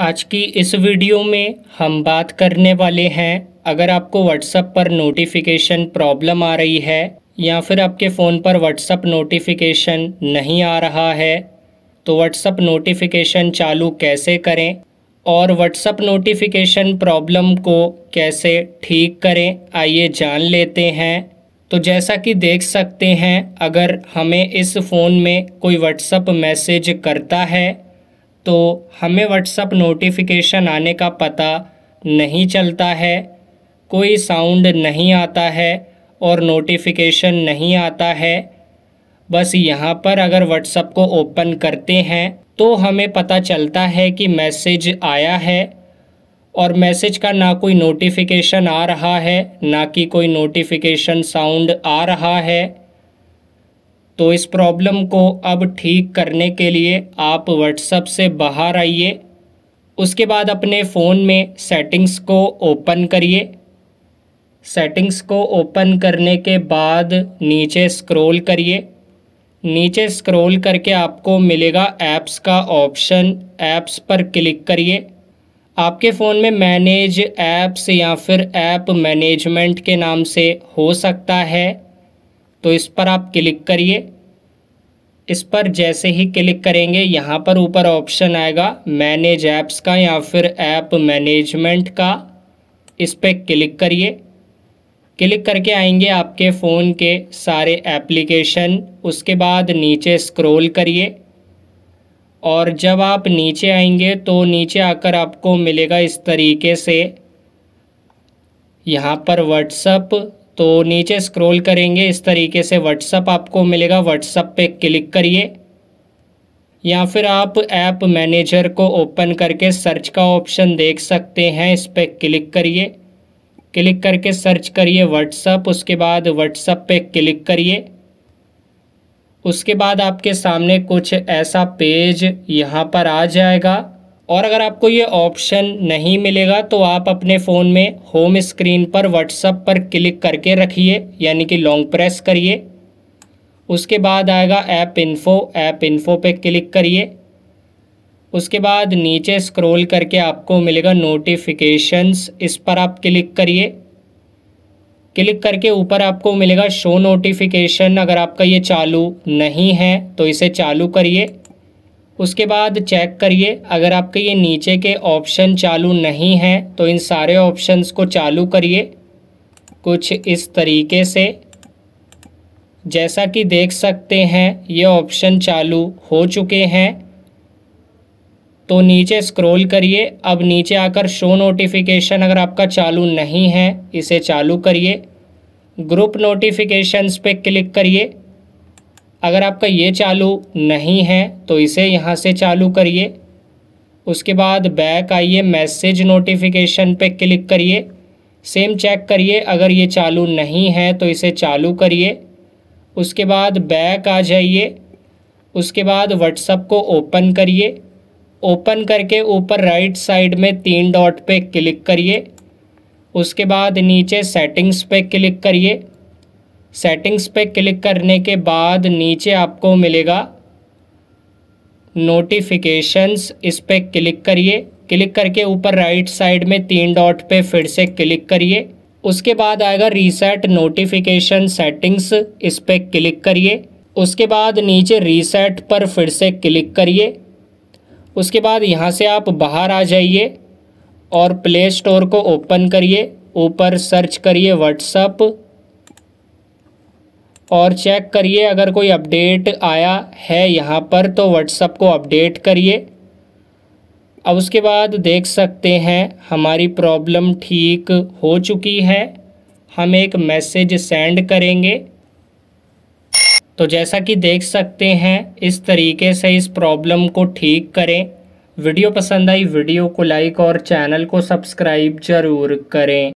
आज की इस वीडियो में हम बात करने वाले हैं अगर आपको व्हाट्सएप पर नोटिफिकेशन प्रॉब्लम आ रही है या फिर आपके फ़ोन पर व्हाट्सएप नोटिफिकेशन नहीं आ रहा है तो व्हाट्सएप नोटिफिकेशन चालू कैसे करें और व्हाट्सएप नोटिफिकेशन प्रॉब्लम को कैसे ठीक करें आइए जान लेते हैं तो जैसा कि देख सकते हैं अगर हमें इस फ़ोन में कोई व्हाट्सअप मैसेज करता है तो हमें व्हाट्सअप नोटिफिकेशन आने का पता नहीं चलता है कोई साउंड नहीं आता है और नोटिफिकेशन नहीं आता है बस यहाँ पर अगर व्हाट्सअप को ओपन करते हैं तो हमें पता चलता है कि मैसेज आया है और मैसेज का ना कोई नोटिफिकेशन आ रहा है ना कि कोई नोटिफिकेशन साउंड आ रहा है तो इस प्रॉब्लम को अब ठीक करने के लिए आप व्हाट्सअप से बाहर आइए उसके बाद अपने फ़ोन में सेटिंग्स को ओपन करिए सेटिंग्स को ओपन करने के बाद नीचे स्क्रॉल करिए नीचे स्क्रॉल करके आपको मिलेगा ऐप्स का ऑप्शन ऐप्स पर क्लिक करिए आपके फ़ोन में मैनेज ऐप्स या फिर ऐप मैनेजमेंट के नाम से हो सकता है तो इस पर आप क्लिक करिए इस पर जैसे ही क्लिक करेंगे यहाँ पर ऊपर ऑप्शन आएगा मैनेज ऐप्स का या फिर ऐप मैनेजमेंट का इस पर क्लिक करिए क्लिक करके आएंगे आपके फ़ोन के सारे एप्लीकेशन उसके बाद नीचे स्क्रॉल करिए और जब आप नीचे आएंगे तो नीचे आकर आपको मिलेगा इस तरीके से यहाँ पर व्हाट्सअप तो नीचे स्क्रॉल करेंगे इस तरीके से व्हाट्सअप आपको मिलेगा व्हाट्सअप पे क्लिक करिए या फिर आप ऐप मैनेजर को ओपन करके सर्च का ऑप्शन देख सकते हैं इस पर क्लिक करिए क्लिक करके सर्च करिए व्हाट्सअप उसके बाद व्हाट्सअप पे क्लिक करिए उसके बाद आपके सामने कुछ ऐसा पेज यहाँ पर आ जाएगा और अगर आपको ये ऑप्शन नहीं मिलेगा तो आप अपने फ़ोन में होम स्क्रीन पर व्हाट्सअप पर क्लिक करके रखिए यानी कि लॉन्ग प्रेस करिए उसके बाद आएगा ऐप इन्फो ऐप इन्फो पे क्लिक करिए उसके बाद नीचे स्क्रॉल करके आपको मिलेगा नोटिफिकेशंस इस पर आप क्लिक करिए क्लिक करके ऊपर आपको मिलेगा शो नोटिफिकेशन अगर आपका ये चालू नहीं है तो इसे चालू करिए उसके बाद चेक करिए अगर आपके ये नीचे के ऑप्शन चालू नहीं हैं तो इन सारे ऑप्शंस को चालू करिए कुछ इस तरीके से जैसा कि देख सकते हैं ये ऑप्शन चालू हो चुके हैं तो नीचे स्क्रॉल करिए अब नीचे आकर शो नोटिफिकेशन अगर आपका चालू नहीं है इसे चालू करिए ग्रुप नोटिफिकेशंस पे क्लिक करिए अगर आपका ये चालू नहीं है तो इसे यहाँ से चालू करिए उसके बाद बैक आइए मैसेज नोटिफिकेशन पे क्लिक करिए सेम चेक करिए अगर ये चालू नहीं है तो इसे चालू करिए उसके बाद बैक आ जाइए उसके बाद व्हाट्सअप को ओपन करिए ओपन करके ऊपर राइट साइड में तीन डॉट पे क्लिक करिए उसके बाद नीचे सेटिंग्स पे क्लिक करिए सेटिंग्स पे क्लिक करने के बाद नीचे आपको मिलेगा नोटिफिकेशंस इस पर क्लिक करिए क्लिक करके ऊपर राइट साइड में तीन डॉट पे फिर से क्लिक करिए उसके बाद आएगा रीसेट नोटिफिकेशन सेटिंग्स इस पर क्लिक करिए उसके बाद नीचे रीसेट पर फिर से क्लिक करिए उसके बाद यहाँ से आप बाहर आ जाइए और प्ले स्टोर को ओपन करिए ऊपर सर्च करिए व्हाट्सअप और चेक करिए अगर कोई अपडेट आया है यहाँ पर तो व्हाट्सअप को अपडेट करिए अब उसके बाद देख सकते हैं हमारी प्रॉब्लम ठीक हो चुकी है हम एक मैसेज सेंड करेंगे तो जैसा कि देख सकते हैं इस तरीके से इस प्रॉब्लम को ठीक करें वीडियो पसंद आई वीडियो को लाइक और चैनल को सब्सक्राइब ज़रूर करें